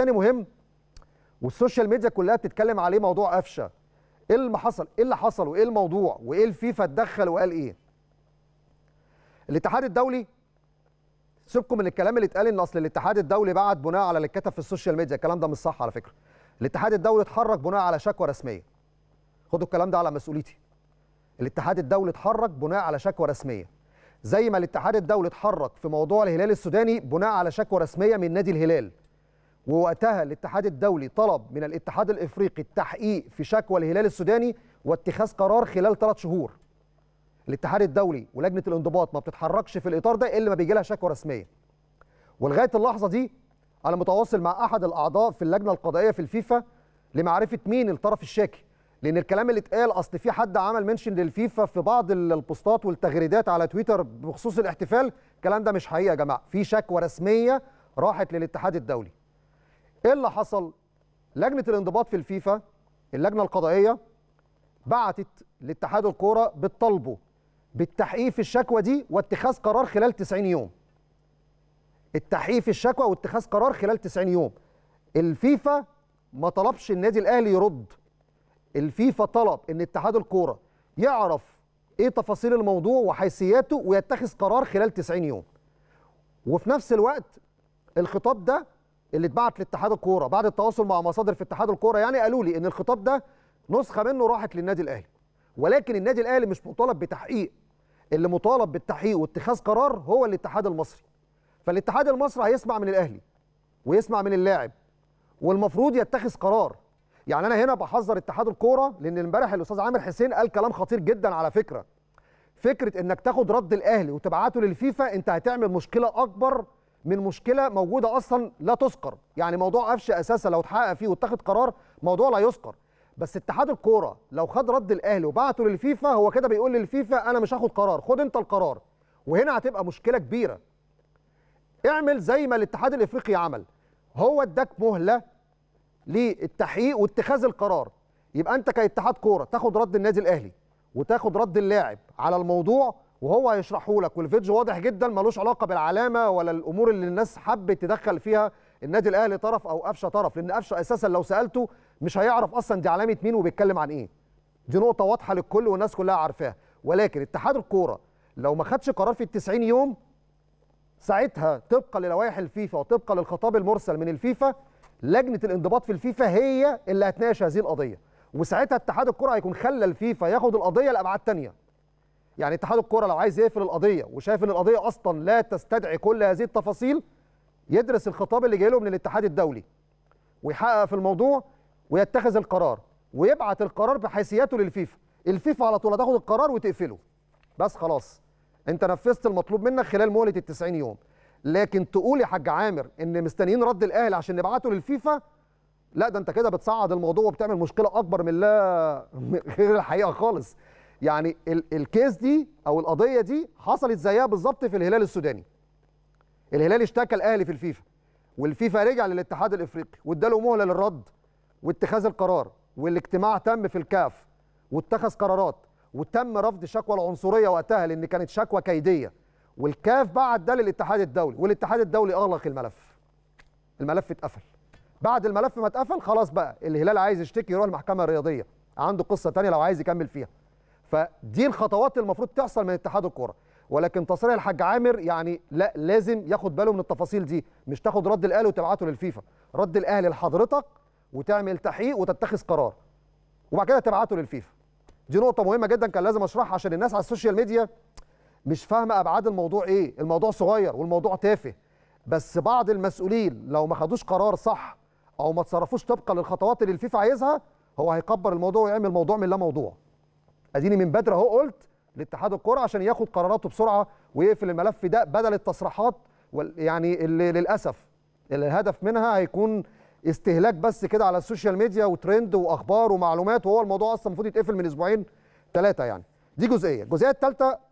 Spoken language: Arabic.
تاني مهم والسوشيال ميديا كلها بتتكلم عليه موضوع قفشه ايه اللي حصل ايه اللي حصل وايه الموضوع وايه الفيفا اتدخل وقال ايه الاتحاد الدولي سيبكم من الكلام اللي اتقال ان اصل الاتحاد الدولي بعت بناء على اللي اتكتب في السوشيال ميديا الكلام ده مش صح على فكره الاتحاد الدولي اتحرك بناء على شكوى رسميه خدوا الكلام ده على مسؤوليتي الاتحاد الدولي اتحرك بناء على شكوى رسميه زي ما الاتحاد الدولي اتحرك في موضوع الهلال السوداني بناء على شكوى رسميه من نادي الهلال ووقتها الاتحاد الدولي طلب من الاتحاد الافريقي التحقيق في شكوى الهلال السوداني واتخاذ قرار خلال ثلاث شهور. الاتحاد الدولي ولجنه الانضباط ما بتتحركش في الاطار ده الا ما بيجي لها شكوى رسميه. ولغايه اللحظه دي انا متواصل مع احد الاعضاء في اللجنه القضائيه في الفيفا لمعرفه مين الطرف الشاكي لان الكلام اللي اتقال اصل في حد عمل منشن للفيفا في بعض البوستات والتغريدات على تويتر بخصوص الاحتفال الكلام ده مش حقيقه يا جماعه في شكوى رسميه راحت للاتحاد الدولي ايه اللي حصل لجنه الانضباط في الفيفا اللجنه القضائيه بعتت لاتحاد الكوره بتطالبه بالتحقيق في الشكوى دي واتخاذ قرار خلال 90 يوم التحقيق في الشكوى واتخاذ قرار خلال 90 يوم الفيفا ما طلبش النادي الاهلي يرد الفيفا طلب ان اتحاد الكوره يعرف ايه تفاصيل الموضوع وحيثياته ويتخذ قرار خلال 90 يوم وفي نفس الوقت الخطاب ده اللي اتبعت لاتحاد الكوره بعد التواصل مع مصادر في اتحاد الكوره يعني قالوا لي ان الخطاب ده نسخه منه راحت للنادي الاهلي ولكن النادي الاهلي مش مطالب بتحقيق اللي مطالب بالتحقيق واتخاذ قرار هو الاتحاد المصري فالاتحاد المصري هيسمع من الاهلي ويسمع من اللاعب والمفروض يتخذ قرار يعني انا هنا بحذر اتحاد الكوره لان امبارح الاستاذ عامر حسين قال كلام خطير جدا على فكره فكره انك تاخد رد الاهلي وتبعته للفيفا انت هتعمل مشكله اكبر من مشكله موجوده اصلا لا تذكر يعني موضوع قفش اساسا لو اتحقق فيه واتخذ قرار موضوع لا يذكر بس اتحاد الكوره لو خد رد الاهلي وبعته للفيفا هو كده بيقول للفيفا انا مش هاخد قرار خد انت القرار وهنا هتبقى مشكله كبيره اعمل زي ما الاتحاد الافريقي عمل هو اداك مهله للتحقيق واتخاذ القرار يبقى انت كاتحاد كوره تاخد رد النادي الاهلي وتاخد رد اللاعب على الموضوع وهو هيشرحه لك والفيديو واضح جدا ملوش علاقه بالعلامه ولا الامور اللي الناس حبت تدخل فيها النادي الاهلي طرف او قفشه طرف لان قفشه اساسا لو سالته مش هيعرف اصلا دي علامه مين وبيتكلم عن ايه دي نقطه واضحه للكل والناس كلها عارفاها ولكن اتحاد الكوره لو ما خدش قرار في ال 90 يوم ساعتها طبقا للوائح الفيفا وطبقا للخطاب المرسل من الفيفا لجنه الانضباط في الفيفا هي اللي هتناقش هذه القضيه وساعتها اتحاد الكره هيكون خلى الفيفا ياخد القضيه لابعاد ثانيه يعني اتحاد الكوره لو عايز يقفل القضيه وشايف ان القضيه اصلا لا تستدعي كل هذه التفاصيل يدرس الخطاب اللي جاي له من الاتحاد الدولي ويحقق في الموضوع ويتخذ القرار ويبعت القرار بحيثياته للفيفا الفيفا على طول هتاخد القرار وتقفله بس خلاص انت نفذت المطلوب منك خلال مهله ال 90 يوم لكن تقول يا حاج عامر ان مستنيين رد الاهلي عشان نبعته للفيفا لا ده انت كده بتصعد الموضوع وبتعمل مشكله اكبر من لا غير الحقيقه خالص يعني الكيس دي او القضيه دي حصلت زيها بالظبط في الهلال السوداني الهلال اشتكى الاهلي في الفيفا والفيفا رجع للاتحاد الافريقي واداله مهله للرد واتخاذ القرار والاجتماع تم في الكاف واتخذ قرارات وتم رفض الشكوى العنصريه وقتها لان كانت شكوى كيديه والكاف بعد ده للاتحاد الدولي والاتحاد الدولي اغلق الملف الملف اتقفل بعد الملف ما اتقفل خلاص بقى الهلال عايز يشتكي يروح المحكمه الرياضيه عنده قصه ثانيه لو عايز يكمل فيها فدي الخطوات اللي المفروض تحصل من اتحاد الكوره ولكن تصريح الحاج عامر يعني لا لازم ياخد باله من التفاصيل دي مش تاخد رد الاهلي وتبعته للفيفا رد الاهلي لحضرتك وتعمل تحقيق وتتخذ قرار وبعد كده تبعته للفيفا دي نقطه مهمه جدا كان لازم اشرحها عشان الناس على السوشيال ميديا مش فاهمه ابعاد الموضوع ايه الموضوع صغير والموضوع تافه بس بعض المسؤولين لو ما خدوش قرار صح او ما تصرفوش طبقا للخطوات اللي الفيفا عايزها هو هيكبر الموضوع ويعمل موضوع من لا موضوع اديني من بدري اهو قلت لاتحاد الكره عشان ياخد قراراته بسرعه ويقفل الملف ده بدل التصريحات يعني اللي للاسف اللي الهدف منها هيكون استهلاك بس كده على السوشيال ميديا وترند واخبار ومعلومات وهو الموضوع اصلا المفروض يتقفل من اسبوعين ثلاثه يعني دي جزئيه الجزئيه الثالثه